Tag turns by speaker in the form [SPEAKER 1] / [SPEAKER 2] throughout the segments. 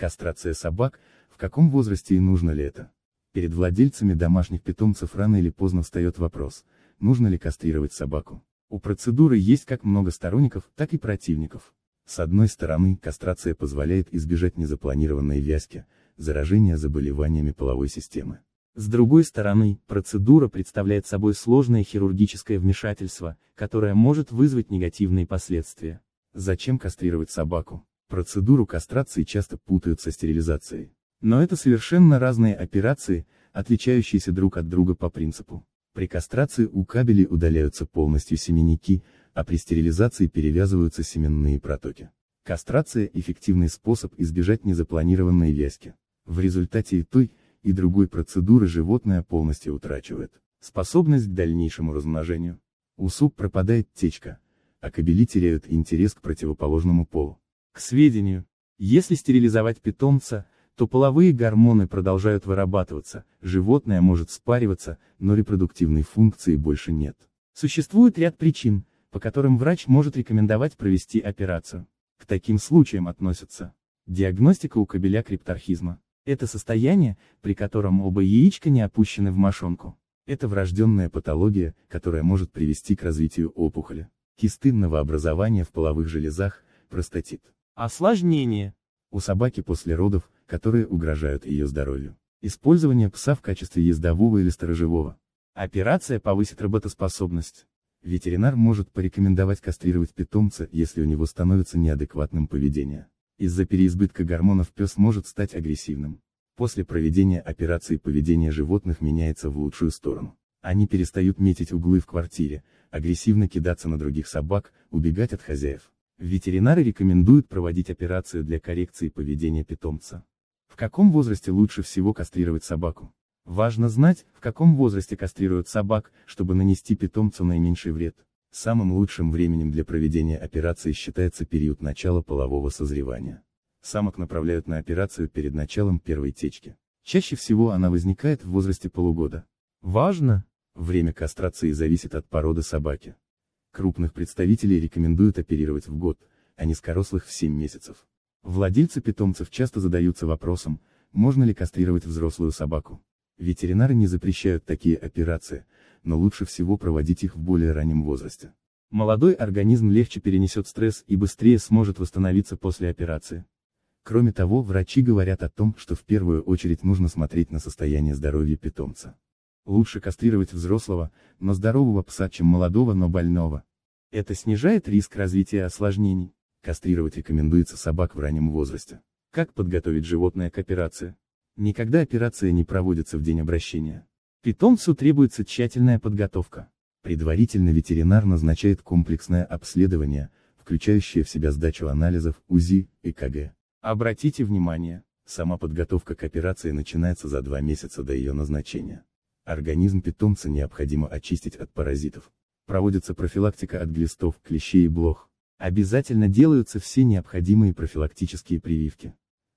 [SPEAKER 1] Кастрация собак, в каком возрасте и нужно ли это? Перед владельцами домашних питомцев рано или поздно встает вопрос, нужно ли кастрировать собаку. У процедуры есть как много сторонников, так и противников. С одной стороны, кастрация позволяет избежать незапланированной вязки, заражения заболеваниями половой системы. С другой стороны, процедура представляет собой сложное хирургическое вмешательство, которое может вызвать негативные последствия. Зачем кастрировать собаку? Процедуру кастрации часто путают со стерилизацией. Но это совершенно разные операции, отличающиеся друг от друга по принципу. При кастрации у кабелей удаляются полностью семенники, а при стерилизации перевязываются семенные протоки. Кастрация – эффективный способ избежать незапланированной вязки. В результате и той, и другой процедуры животное полностью утрачивает способность к дальнейшему размножению. У суп пропадает течка, а кабели теряют интерес к противоположному полу. К сведению, если стерилизовать питомца, то половые гормоны продолжают вырабатываться, животное может спариваться, но репродуктивной функции больше нет. Существует ряд причин, по которым врач может рекомендовать провести операцию. К таким случаям относятся диагностика у кобеля крипторхизма. Это состояние, при котором оба яичка не опущены в мошонку. Это врожденная патология, которая может привести к развитию опухоли, кисты новообразования в половых железах, простатит.
[SPEAKER 2] Осложнение.
[SPEAKER 1] У собаки после родов, которые угрожают ее здоровью. Использование пса в качестве ездового или сторожевого. Операция повысит работоспособность. Ветеринар может порекомендовать кастрировать питомца, если у него становится неадекватным поведение. Из-за переизбытка гормонов пес может стать агрессивным. После проведения операции поведение животных меняется в лучшую сторону. Они перестают метить углы в квартире, агрессивно кидаться на других собак, убегать от хозяев. Ветеринары рекомендуют проводить операцию для коррекции поведения питомца. В каком возрасте лучше всего кастрировать собаку? Важно знать, в каком возрасте кастрируют собак, чтобы нанести питомцу наименьший вред. Самым лучшим временем для проведения операции считается период начала полового созревания. Самок направляют на операцию перед началом первой течки. Чаще всего она возникает в возрасте полугода. Важно! Время кастрации зависит от породы собаки. Крупных представителей рекомендуют оперировать в год, а низкорослых в 7 месяцев. Владельцы питомцев часто задаются вопросом, можно ли кастрировать взрослую собаку. Ветеринары не запрещают такие операции, но лучше всего проводить их в более раннем возрасте. Молодой организм легче перенесет стресс и быстрее сможет восстановиться после операции. Кроме того, врачи говорят о том, что в первую очередь нужно смотреть на состояние здоровья питомца. Лучше кастрировать взрослого, но здорового пса, чем молодого, но больного. Это снижает риск развития осложнений. Кастрировать рекомендуется собак в раннем возрасте. Как подготовить животное к операции? Никогда операция не проводится в день обращения. Питомцу требуется тщательная подготовка. Предварительно ветеринар назначает комплексное обследование, включающее в себя сдачу анализов УЗИ, ЭКГ. Обратите внимание, сама подготовка к операции начинается за два месяца до ее назначения. Организм питомца необходимо очистить от паразитов. Проводится профилактика от глистов, клещей и блох. Обязательно делаются все необходимые профилактические прививки.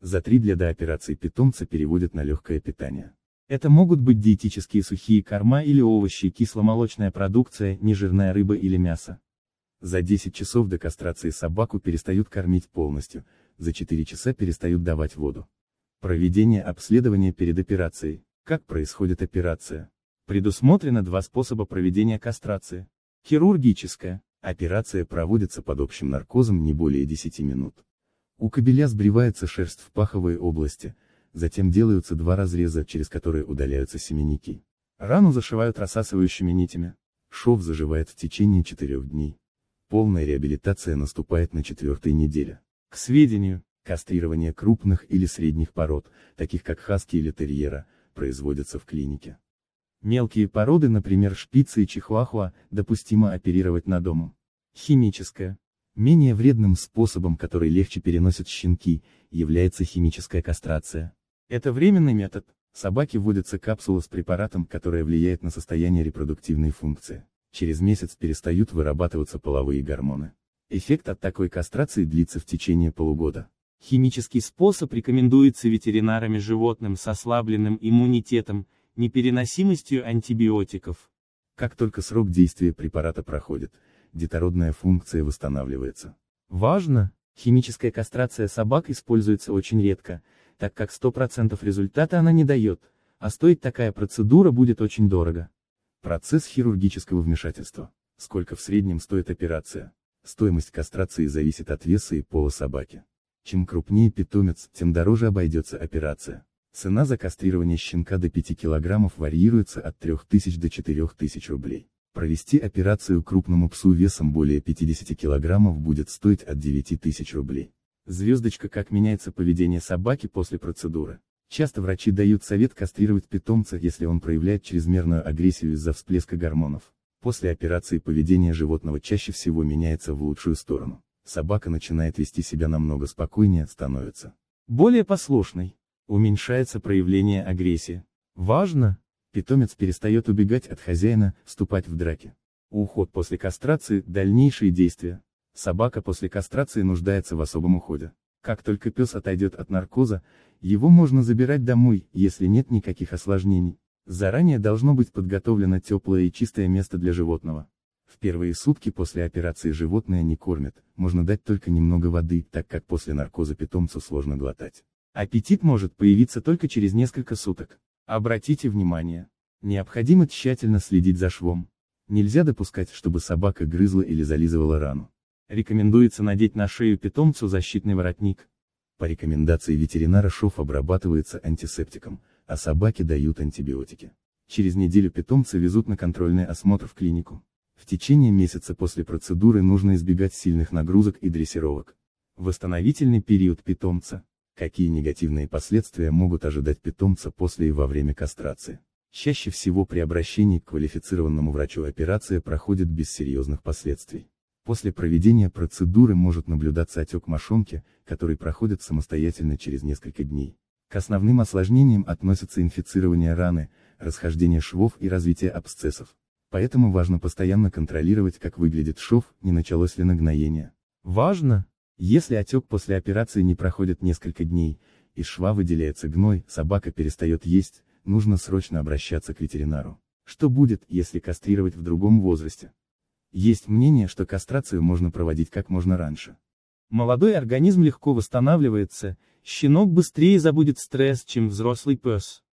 [SPEAKER 1] За три для дооперации питомца переводят на легкое питание. Это могут быть диетические сухие корма или овощи, кисломолочная продукция, нежирная рыба или мясо. За 10 часов до кастрации собаку перестают кормить полностью, за 4 часа перестают давать воду. Проведение обследования перед операцией. Как происходит операция? Предусмотрено два способа проведения кастрации. Хирургическая. Операция проводится под общим наркозом не более 10 минут. У кобеля сбривается шерсть в паховой области, затем делаются два разреза, через которые удаляются семенники. Рану зашивают рассасывающими нитями. Шов заживает в течение четырех дней. Полная реабилитация наступает на четвертой неделе. К сведению, кастрирование крупных или средних пород, таких как хаски или терьера, производятся в клинике. Мелкие породы, например шпицы и чихуахуа, допустимо оперировать на дому. Химическая. Менее вредным способом, который легче переносят щенки, является химическая кастрация. Это временный метод. Собаке вводится капсула с препаратом, которая влияет на состояние репродуктивной функции. Через месяц перестают вырабатываться половые гормоны. Эффект от такой кастрации длится в течение полугода.
[SPEAKER 2] Химический способ рекомендуется ветеринарами животным с ослабленным иммунитетом, непереносимостью антибиотиков.
[SPEAKER 1] Как только срок действия препарата проходит, детородная функция восстанавливается. Важно, химическая кастрация собак используется очень редко, так как 100% результата она не дает, а стоить такая процедура будет очень дорого. Процесс хирургического вмешательства. Сколько в среднем стоит операция? Стоимость кастрации зависит от веса и пола собаки. Чем крупнее питомец, тем дороже обойдется операция. Цена за кастрирование щенка до 5 кг варьируется от 3000 до 4000 рублей. Провести операцию крупному псу весом более 50 кг будет стоить от 9000 рублей. Звездочка как меняется поведение собаки после процедуры. Часто врачи дают совет кастрировать питомца, если он проявляет чрезмерную агрессию из-за всплеска гормонов. После операции поведение животного чаще всего меняется в лучшую сторону собака начинает вести себя намного спокойнее, становится более послушной, уменьшается проявление агрессии. Важно, питомец перестает убегать от хозяина, вступать в драки. Уход после кастрации – дальнейшие действия. Собака после кастрации нуждается в особом уходе. Как только пес отойдет от наркоза, его можно забирать домой, если нет никаких осложнений. Заранее должно быть подготовлено теплое и чистое место для животного. В первые сутки после операции животное не кормят, можно дать только немного воды, так как после наркоза питомцу сложно глотать. Аппетит может появиться только через несколько суток. Обратите внимание. Необходимо тщательно следить за швом. Нельзя допускать, чтобы собака грызла или зализывала рану. Рекомендуется надеть на шею питомцу защитный воротник. По рекомендации ветеринара шов обрабатывается антисептиком, а собаке дают антибиотики. Через неделю питомца везут на контрольный осмотр в клинику. В течение месяца после процедуры нужно избегать сильных нагрузок и дрессировок. Восстановительный период питомца. Какие негативные последствия могут ожидать питомца после и во время кастрации? Чаще всего при обращении к квалифицированному врачу операция проходит без серьезных последствий. После проведения процедуры может наблюдаться отек мошонки, который проходит самостоятельно через несколько дней. К основным осложнениям относятся инфицирование раны, расхождение швов и развитие абсцессов. Поэтому важно постоянно контролировать, как выглядит шов, не началось ли нагноение. Важно? Если отек после операции не проходит несколько дней, из шва выделяется гной, собака перестает есть, нужно срочно обращаться к ветеринару. Что будет, если кастрировать в другом возрасте? Есть мнение, что кастрацию можно проводить как можно раньше. Молодой организм легко восстанавливается, щенок быстрее
[SPEAKER 2] забудет стресс, чем взрослый пес.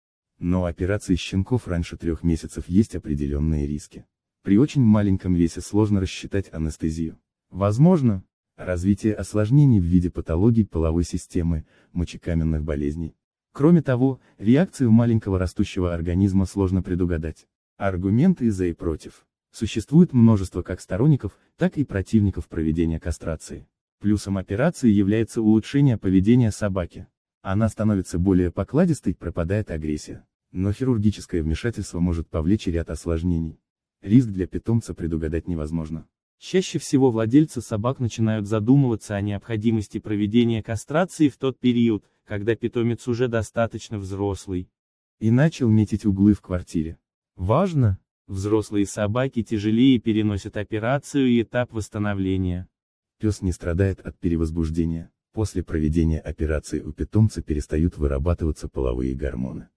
[SPEAKER 1] Но операции щенков раньше трех месяцев есть определенные риски. При очень маленьком весе сложно рассчитать анестезию. Возможно, развитие осложнений в виде патологий половой системы, мочекаменных болезней. Кроме того, реакцию маленького растущего организма сложно предугадать. Аргументы за и против. Существует множество как сторонников, так и противников проведения кастрации. Плюсом операции является улучшение поведения собаки. Она становится более покладистой, пропадает агрессия. Но хирургическое вмешательство может повлечь ряд осложнений. Риск для питомца предугадать невозможно.
[SPEAKER 2] Чаще всего владельцы собак начинают задумываться о необходимости проведения кастрации в тот период, когда питомец уже достаточно взрослый.
[SPEAKER 1] И начал метить углы в квартире.
[SPEAKER 2] Важно, взрослые собаки тяжелее переносят операцию и этап восстановления.
[SPEAKER 1] Пес не страдает от перевозбуждения. После проведения операции у питомца перестают вырабатываться половые гормоны.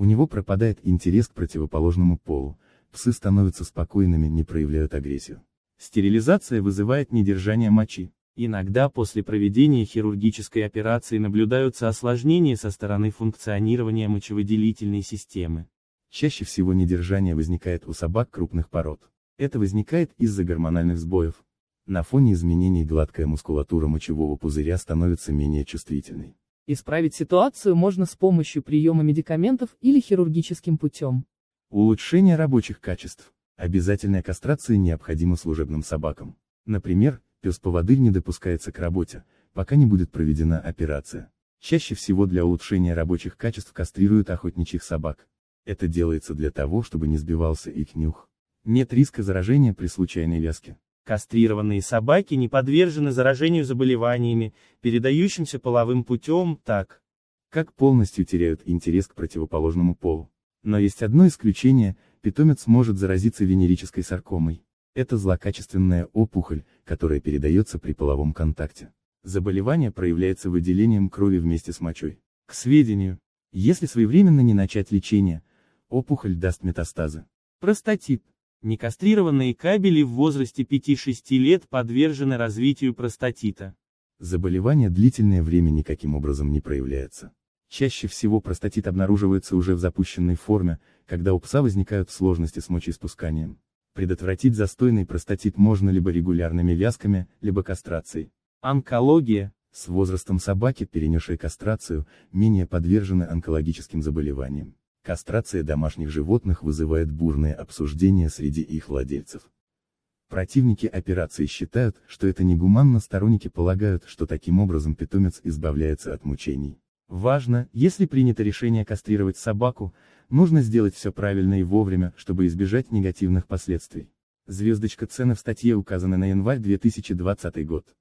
[SPEAKER 1] У него пропадает интерес к противоположному
[SPEAKER 2] полу, псы
[SPEAKER 1] становятся спокойными, не проявляют агрессию.
[SPEAKER 2] Стерилизация вызывает недержание мочи. Иногда после проведения хирургической операции наблюдаются осложнения со стороны функционирования мочевыделительной системы.
[SPEAKER 1] Чаще всего недержание возникает у собак крупных пород. Это возникает из-за гормональных сбоев. На фоне изменений гладкая мускулатура мочевого пузыря становится менее чувствительной.
[SPEAKER 2] Исправить ситуацию можно с помощью приема медикаментов или хирургическим путем.
[SPEAKER 1] Улучшение рабочих качеств. Обязательная кастрация необходима служебным собакам. Например, пес-поводырь не допускается к работе, пока не будет проведена операция. Чаще всего для улучшения рабочих качеств кастрируют охотничьих собак. Это делается для того, чтобы не сбивался их нюх. Нет риска заражения при случайной вязке.
[SPEAKER 2] Кастрированные собаки не подвержены заражению заболеваниями, передающимся половым путем, так
[SPEAKER 1] как полностью теряют интерес к противоположному полу. Но есть одно исключение, питомец может заразиться венерической саркомой. Это злокачественная опухоль, которая передается при половом контакте. Заболевание проявляется выделением крови вместе с мочой. К сведению, если своевременно не начать лечение, опухоль даст метастазы.
[SPEAKER 2] Простатит. Некастрированные кабели в возрасте 5-6 лет подвержены развитию простатита.
[SPEAKER 1] Заболевание длительное время никаким образом не проявляется. Чаще всего простатит обнаруживается уже в запущенной форме, когда у пса возникают сложности с мочеиспусканием. Предотвратить застойный простатит можно либо регулярными вязками, либо кастрацией.
[SPEAKER 2] Онкология.
[SPEAKER 1] С возрастом собаки, перенесшие кастрацию, менее подвержены онкологическим заболеваниям. Кастрация домашних животных вызывает бурное обсуждение среди их владельцев. Противники операции считают, что это негуманно, сторонники полагают, что таким образом питомец избавляется от мучений. Важно, если принято решение кастрировать собаку, нужно сделать все правильно и вовремя,
[SPEAKER 2] чтобы избежать негативных последствий. Звездочка цены в статье указана на январь 2020 год.